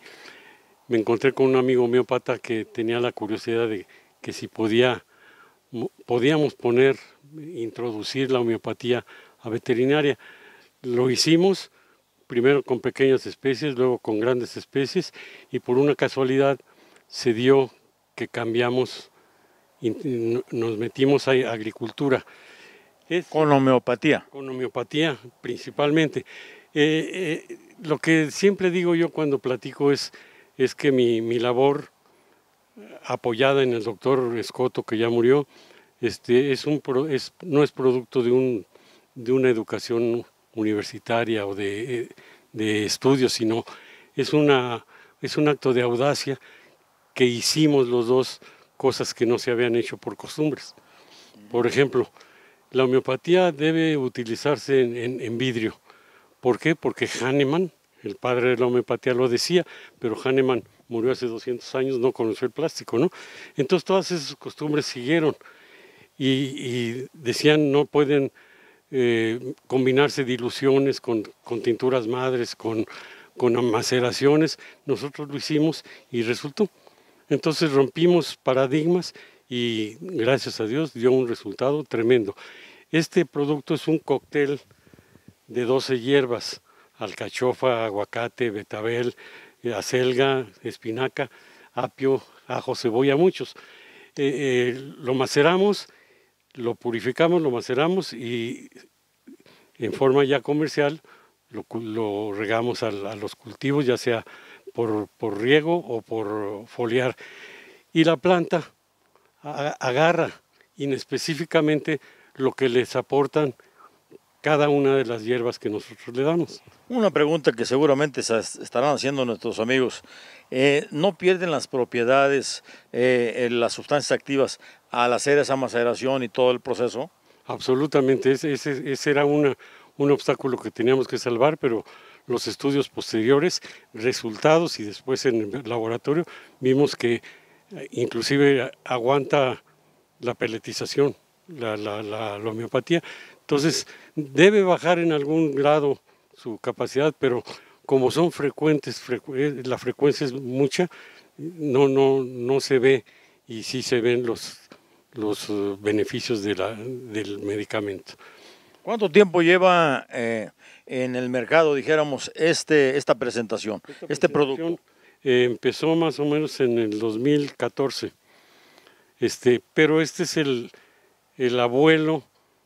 Me encontré con un amigo homeopata que tenía la curiosidad de que si podía, podíamos poner, introducir la homeopatía a veterinaria. Lo hicimos primero con pequeñas especies, luego con grandes especies y por una casualidad se dio que cambiamos, nos metimos a agricultura. con homeopatía. Con homeopatía principalmente. Eh, eh, lo que siempre digo yo cuando platico es, es que mi, labor, eh, apoyada en el doctor Escoto, que ya murió, este, es un, no es producto de, un, de una educación universitaria o de, de estudios, sino es, una, es un acto de audacia que hicimos los dos cosas que no se habían hecho por costumbres. Por ejemplo, la homeopatía debe utilizarse en vidrio. ¿Por qué? Porque Hahnemann, el padre de la homeopatía, lo decía, pero Hahnemann murió hace 200 años, no conoció el plástico, ¿no? Entonces todas esas costumbres siguieron y, decían no pueden eh, combinarse diluciones con, con tinturas madres, con, con maceraciones. Nosotros lo hicimos y resultó. Entonces rompimos paradigmas y gracias a Dios dio un resultado tremendo. Este producto es un cóctel de 12 hierbas, alcachofa, aguacate, betabel, eh, acelga, espinaca, apio, ajo, cebolla, muchos. Eh, eh, lo maceramos, lo purificamos, lo maceramos y en forma ya comercial lo, regamos a, los cultivos, ya sea por, riego o por foliar. Y la planta agarra inespecíficamente lo que les aportan cada una de las hierbas que nosotros le damos. Una pregunta que seguramente estarán haciendo nuestros amigos. Eh, ¿No pierden las propiedades, eh, las sustancias activas al hacer esa maceración y todo el proceso? Absolutamente, ese, era un obstáculo que teníamos que salvar, pero los estudios posteriores, resultados y después en el laboratorio vimos que eh, inclusive aguanta la peletización la, homeopatía. Entonces, debe bajar en algún grado su capacidad, pero como son frecuentes, eh, la frecuencia es mucha, no, no, no se ve y sí se ven los, los eh, beneficios de del medicamento. ¿Cuánto tiempo lleva eh, en el mercado, dijéramos, este, esta presentación, este producto? empezó más o menos en el 2014, este, pero este es el, el abuelo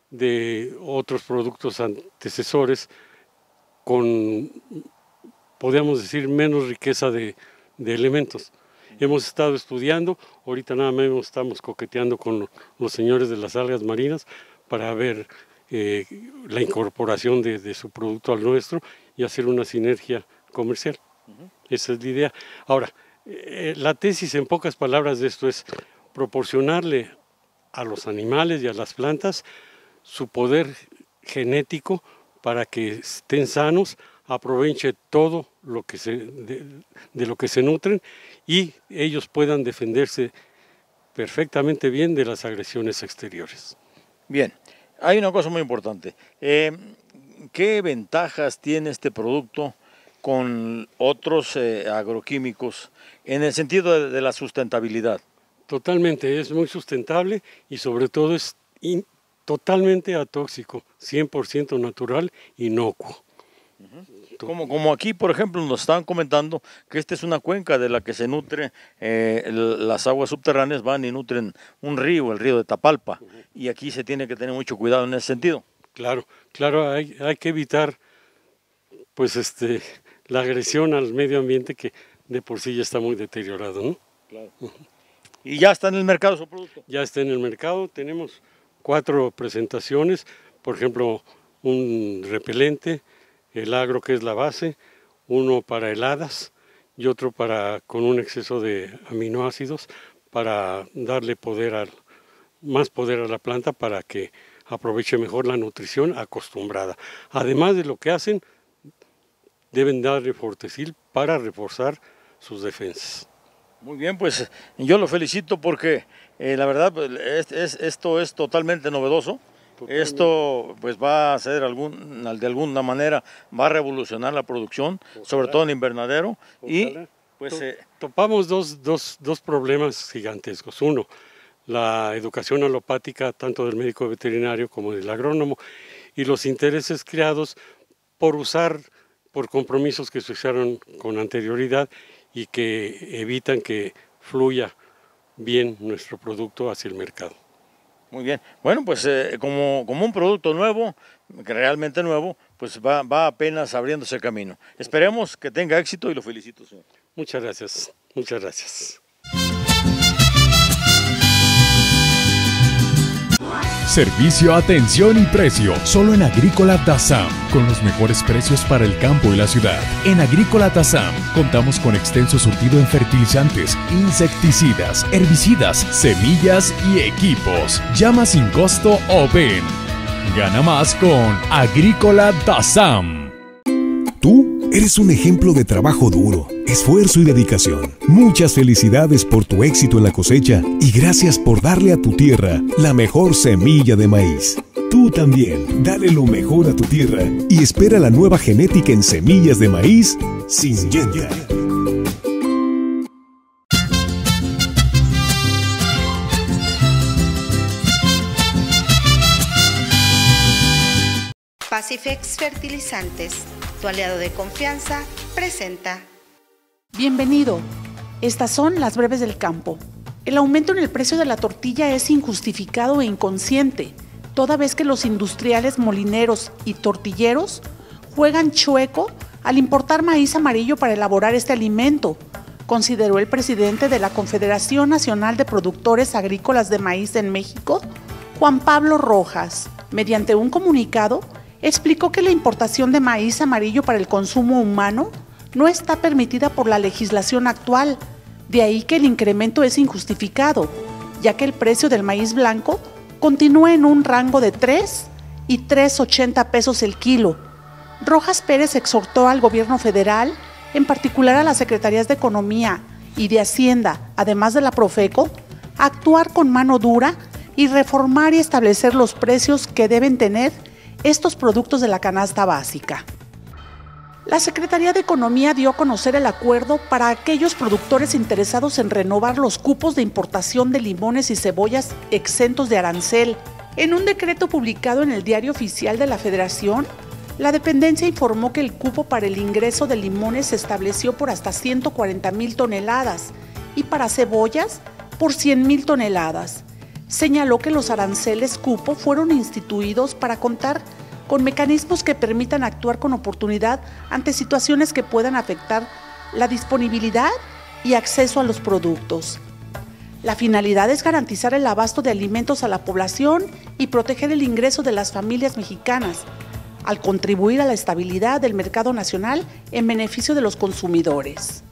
de otros productos antecesores con, podríamos decir, menos riqueza de, elementos. Hemos estado estudiando, ahorita nada menos estamos coqueteando con los señores de las algas marinas para ver eh, la incorporación de, su producto al nuestro y hacer una sinergia comercial. Esa es la idea. Ahora, eh, la tesis en pocas palabras de esto es proporcionarle a los animales y a las plantas su poder genético para que estén sanos, aproveche todo lo que se, de, lo que se nutren y ellos puedan defenderse perfectamente bien de las agresiones exteriores. Bien, hay una cosa muy importante. Eh, ¿Qué ventajas tiene este producto con otros eh, agroquímicos en el sentido de la sustentabilidad? Totalmente, es muy sustentable y sobre todo es totalmente atóxico, 100% natural, inocuo. Como, como aquí, por ejemplo, nos están comentando que esta es una cuenca de la que se nutre, eh, las aguas subterráneas van y nutren un río, el río de Tapalpa, y aquí se tiene que tener mucho cuidado en ese sentido. Claro, claro, hay, que evitar pues este, la agresión al medio ambiente que de por sí ya está muy deteriorado, ¿no? Claro. ¿Y ya está en el mercado su producto? Ya está en el mercado, tenemos cuatro presentaciones, por ejemplo, un repelente, el agro que es la base, uno para heladas y otro para con un exceso de aminoácidos para darle poder más poder a la planta para que aproveche mejor la nutrición acostumbrada. Además de lo que hacen, deben darle fortecil para reforzar sus defensas. Muy bien, pues yo lo felicito porque eh, la verdad pues, es, esto es totalmente novedoso. Esto pues va a ser algún, de alguna manera, va a revolucionar la producción, sobre todo en invernadero. Y pues eh, topamos dos, dos, dos problemas gigantescos. Uno, la educación alopática tanto del médico veterinario como del agrónomo y los intereses creados por usar, por compromisos que se hicieron con anterioridad y que evitan que fluya bien nuestro producto hacia el mercado. Muy bien. Bueno, pues eh, como, un producto nuevo, realmente nuevo, pues va, va apenas abriéndose el camino. Esperemos que tenga éxito y lo felicito, señor. Muchas gracias, muchas gracias. Servicio, atención y precio. Solo en Agrícola Tazam. Con los mejores precios para el campo y la ciudad. En Agrícola Tazam contamos con extenso surtido en fertilizantes, insecticidas, herbicidas, semillas y equipos. Llama sin costo o ven. Gana más con Agrícola Tazam. Tú eres un ejemplo de trabajo duro esfuerzo y dedicación. Muchas felicidades por tu éxito en la cosecha y gracias por darle a tu tierra la mejor semilla de maíz. Tú también, dale lo mejor a tu tierra y espera la nueva genética en semillas de maíz sin yenta. Pacifex Fertilizantes, tu aliado de confianza, presenta. Bienvenido. Estas son las breves del campo. El aumento en el precio de la tortilla es injustificado e inconsciente, toda vez que los industriales molineros y tortilleros juegan chueco al importar maíz amarillo para elaborar este alimento, consideró el presidente de la Confederación Nacional de Productores Agrícolas de Maíz en México, Juan Pablo Rojas. Mediante un comunicado, explicó que la importación de maíz amarillo para el consumo humano no está permitida por la legislación actual, de ahí que el incremento es injustificado, ya que el precio del maíz blanco continúa en un rango de 3 y 3,80 pesos el kilo. Rojas Pérez exhortó al gobierno federal, en particular a las secretarías de Economía y de Hacienda, además de la Profeco, a actuar con mano dura y reformar y establecer los precios que deben tener estos productos de la canasta básica. La Secretaría de Economía dio a conocer el acuerdo para aquellos productores interesados en renovar los cupos de importación de limones y cebollas exentos de arancel. En un decreto publicado en el Diario Oficial de la Federación, la dependencia informó que el cupo para el ingreso de limones se estableció por hasta 140 mil toneladas y para cebollas por 100 mil toneladas. Señaló que los aranceles cupo fueron instituidos para contar con mecanismos que permitan actuar con oportunidad ante situaciones que puedan afectar la disponibilidad y acceso a los productos. La finalidad es garantizar el abasto de alimentos a la población y proteger el ingreso de las familias mexicanas, al contribuir a la estabilidad del mercado nacional en beneficio de los consumidores.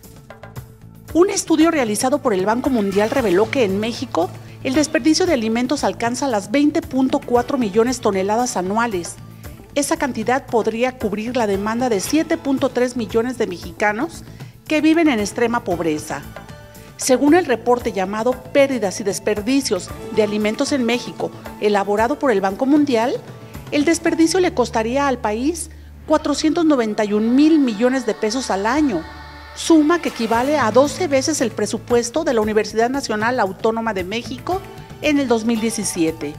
Un estudio realizado por el Banco Mundial reveló que en México el desperdicio de alimentos alcanza las 20.4 millones de toneladas anuales, esa cantidad podría cubrir la demanda de 7.3 millones de mexicanos que viven en extrema pobreza. Según el reporte llamado Pérdidas y desperdicios de alimentos en México, elaborado por el Banco Mundial, el desperdicio le costaría al país 491 mil millones de pesos al año, suma que equivale a 12 veces el presupuesto de la Universidad Nacional Autónoma de México en el 2017.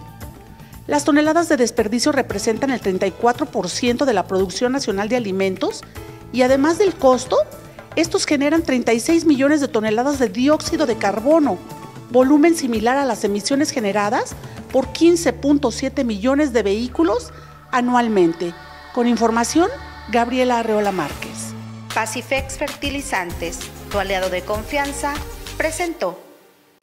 Las toneladas de desperdicio representan el 34% de la producción nacional de alimentos y además del costo, estos generan 36 millones de toneladas de dióxido de carbono, volumen similar a las emisiones generadas por 15.7 millones de vehículos anualmente. Con información, Gabriela Arreola Márquez. Pacifex Fertilizantes, tu aliado de confianza, presentó.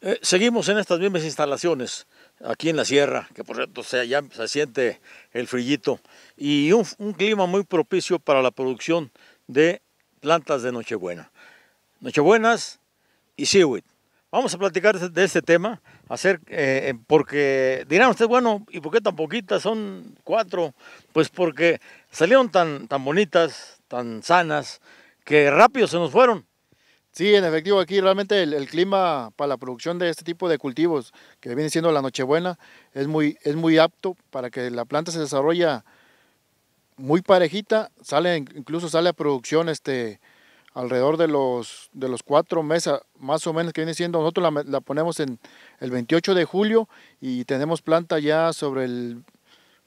Eh, seguimos en estas mismas instalaciones aquí en la sierra, que por cierto se, ya se siente el frillito, y un, clima muy propicio para la producción de plantas de Nochebuena. Nochebuenas y seaweed. Vamos a platicar de este tema, hacer, eh, eh, porque dirán ustedes, bueno, ¿y por qué tan poquitas? Son cuatro. Pues porque salieron tan, tan bonitas, tan sanas, que rápido se nos fueron. Sí, en efectivo, aquí realmente el, clima para la producción de este tipo de cultivos, que viene siendo la Nochebuena, es muy, es muy apto para que la planta se desarrolla muy parejita, sale, incluso sale a producción este, alrededor de los, de los cuatro meses, más o menos que viene siendo, nosotros la, la ponemos en el 28 de julio y tenemos planta ya sobre el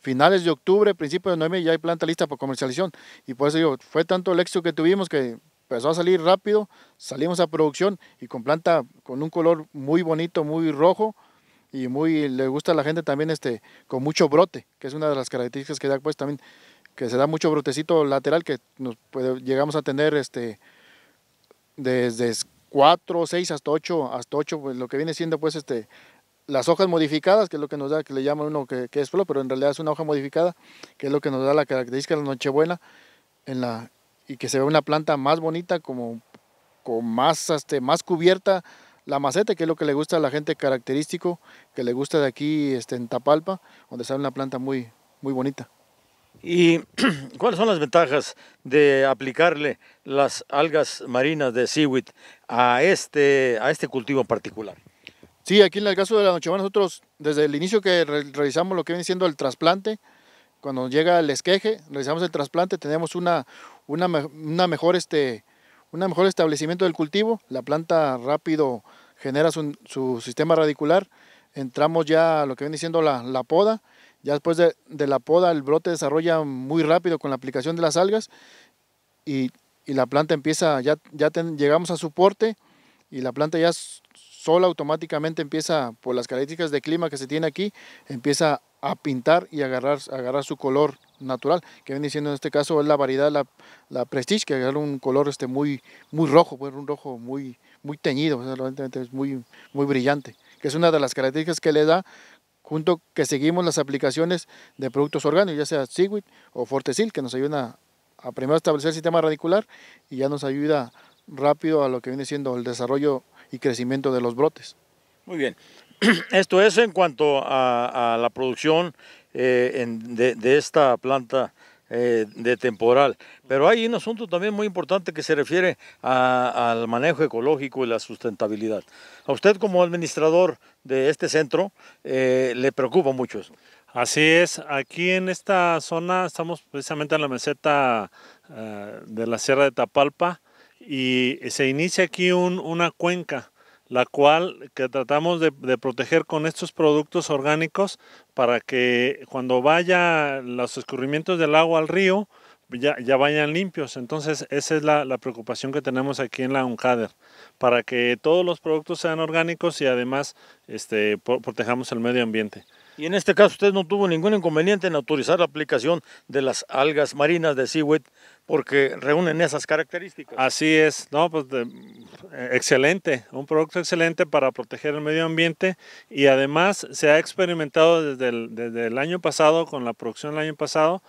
finales de octubre, principios de noviembre, ya hay planta lista para comercialización. Y por eso digo, fue tanto el éxito que tuvimos que empezó a salir rápido, salimos a producción y con planta con un color muy bonito, muy rojo y muy le gusta a la gente también este con mucho brote, que es una de las características que da pues también que se da mucho brotecito lateral que nos llegamos a tener este desde 4, 6 hasta 8, hasta 8 pues lo que viene siendo pues este las hojas modificadas, que es lo que nos da, que le llaman uno que, es flor, pero en realidad es una hoja modificada, que es lo que nos da la característica de la Nochebuena en la, y que se vea una planta más bonita, como con más, este, más cubierta la maceta, que es lo que le gusta a la gente característico, que le gusta de aquí este, en Tapalpa, donde sale una planta muy, muy bonita. ¿Y [clears throat] cuáles son las ventajas de aplicarle las algas marinas de seaweed a este, a este cultivo en particular? Sí, aquí en el caso de la noche nosotros desde el inicio que realizamos lo que viene siendo el trasplante, cuando llega el esqueje, realizamos el trasplante, tenemos una, una, mejor este, un mejor establecimiento del cultivo. La planta rápido genera su, sistema radicular. Entramos ya a lo que viene diciendo la, poda. Ya después de, la poda el brote desarrolla muy rápido con la aplicación de las algas y, la planta empieza, ya, ya llegamos a su porte y la planta ya sola automáticamente empieza, por las características de clima que se tiene aquí, empieza a pintar y agarrar, agarrar su color natural, que viene siendo en este caso es la variedad, la, la Prestige, que es un color este, muy, muy rojo, pues, un rojo muy, muy teñido, es muy, muy brillante, que es una de las características que le da junto que seguimos las aplicaciones de productos orgánicos, ya sea Sigwit o Fortesil, que nos ayuda a primero establecer el sistema radicular y ya nos ayuda rápido a lo que viene siendo el desarrollo y crecimiento de los brotes. Muy bien. [clears throat] Esto es en cuanto a, a la producción eh, de, esta planta eh, de temporal. Pero hay un asunto también muy importante que se refiere al manejo ecológico y la sustentabilidad. A usted como administrador de este centro eh, le preocupa mucho Así es, aquí en esta zona estamos precisamente en la meseta de la Sierra de Tapalpa y se inicia aquí una cuenca la cual que tratamos de, proteger con estos productos orgánicos para que cuando vaya los escurrimientos del agua al río ya, vayan limpios. Entonces esa es la, preocupación que tenemos aquí en la UNCADER, para que todos los productos sean orgánicos y además este, protejamos el medio ambiente. Y en este caso usted no tuvo ningún inconveniente en autorizar la aplicación de las algas marinas de Seaweed porque reúnen esas características. Así es, no, pues eh, excelente, un producto excelente para proteger el medio ambiente y además se ha experimentado desde el, desde el año pasado, con la producción del año pasado,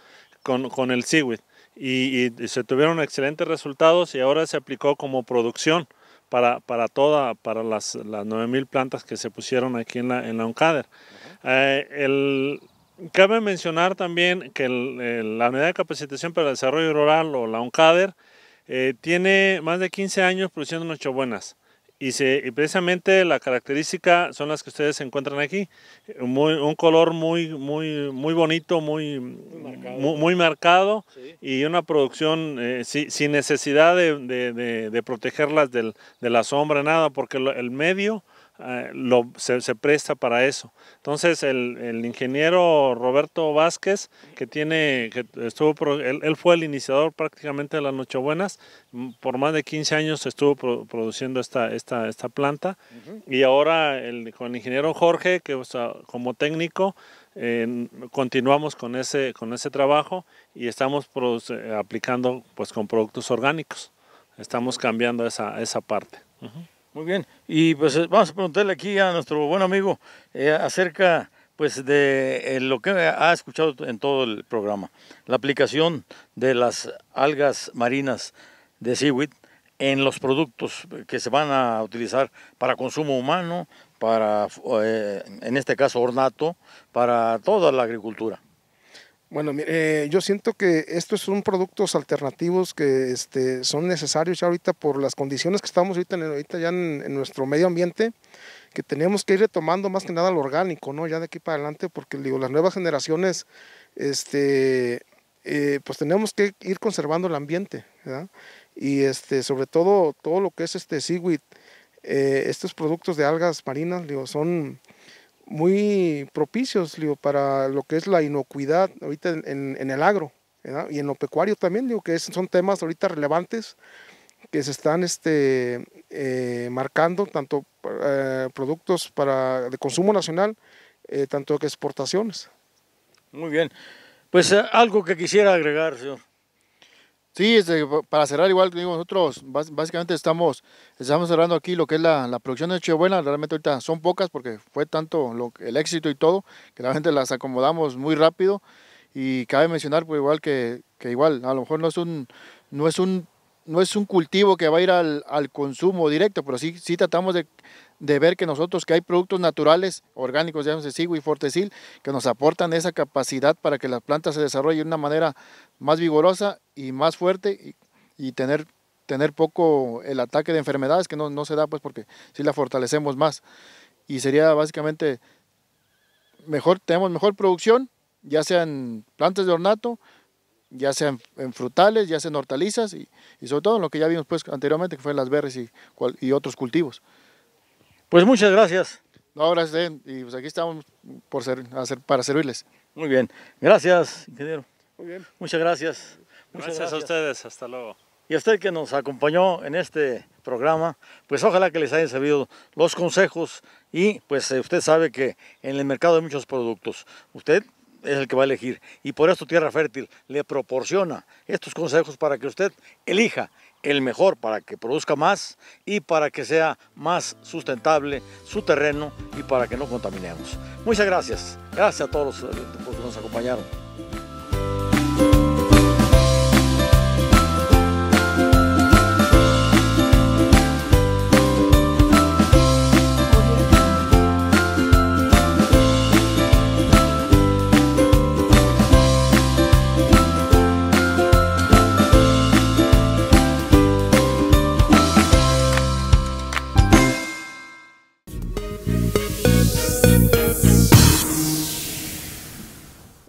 con, con el seaweed y, se tuvieron excelentes resultados y ahora se aplicó como producción para, para toda, para las, las 9000 plantas que se pusieron aquí en la, en la UNCADER. Eh, el, Cabe mencionar también que la Unidad de Capacitación para el Desarrollo Rural o la UNCADER eh, tiene más de 15 años produciendo nochebuenas y, se, y precisamente la característica son las que ustedes encuentran aquí, un color muy, muy, muy bonito, muy, muy marcado, y una producción eh, sin necesidad de, de, de protegerlas del, de la sombra, nada, porque el medio eh, lo, se, presta para eso. Entonces el, ingeniero Roberto Vázquez, que tiene, que estuvo, él, fue el iniciador prácticamente de las Nochebuenas, mm, por más de 15 años estuvo produciendo esta, planta y ahora el, con el ingeniero Jorge, que como técnico, eh, continuamos con ese, trabajo y estamos aplicando pues con productos orgánicos. Estamos cambiando esa, parte. Muy bien, y pues eh, vamos a preguntarle aquí a nuestro buen amigo eh, acerca pues de eh, lo que ha escuchado en todo el programa, la aplicación de las algas marinas de seaweed en los productos que se van a utilizar para consumo humano, para en este caso ornato, para toda la agricultura. Bueno, eh, yo siento que estos son productos alternativos que este, son necesarios ya ahorita por las condiciones que estamos ahorita, en, ya en, nuestro medio ambiente, que tenemos que ir retomando más que nada lo orgánico, ¿no? Ya de aquí para adelante, porque digo, las nuevas generaciones, este, eh, pues tenemos que ir conservando el ambiente, ¿verdad? Y este, sobre todo, todo lo que es este seaweed, eh, estos productos de algas marinas, digo, son muy propicios para lo que es la inocuidad ahorita en, el agro y en lo pecuario también, digo que son temas ahorita relevantes que se están este, eh, marcando tanto eh, productos para, de consumo nacional, eh, tanto que exportaciones. Muy bien, pues algo que quisiera agregar, señor. Sí, este, para cerrar, igual que nosotros básicamente estamos, estamos cerrando aquí lo que es la, producción de Chebuena Realmente ahorita son pocas porque fue tanto lo, el éxito y todo, que realmente las acomodamos muy rápido. Y cabe mencionar, pues igual que, que igual, a lo mejor no es un, no es un no es un cultivo que va a ir al, consumo directo, pero sí, tratamos de, ver que nosotros, que hay productos naturales, orgánicos, de Sigui y Fortecil, que nos aportan esa capacidad para que las plantas se desarrollen de una manera más vigorosa y más fuerte y, tener, tener poco el ataque de enfermedades, que no, se da pues porque sí la fortalecemos más. Y sería básicamente mejor, tenemos mejor producción, ya sean plantas de ornato, ya sean en frutales, ya sean hortalizas y, sobre todo en lo que ya vimos pues anteriormente, que fue las berries y, y otros cultivos. Pues muchas gracias. No, gracias, y pues aquí estamos por ser, para servirles. Muy bien, gracias, ingeniero. Muy bien. Muchas gracias. Muchas gracias, gracias a ustedes, hasta luego. Y a usted que nos acompañó en este programa, pues ojalá que les hayan servido los consejos y pues eh, usted sabe que en el mercado hay muchos productos. Usted es el que va a elegir. Y por eso Tierra Fértil le proporciona estos consejos para que usted elija el mejor, para que produzca más y para que sea más sustentable su terreno y para que no contaminemos. Muchas gracias. Gracias a todos los que nos acompañaron.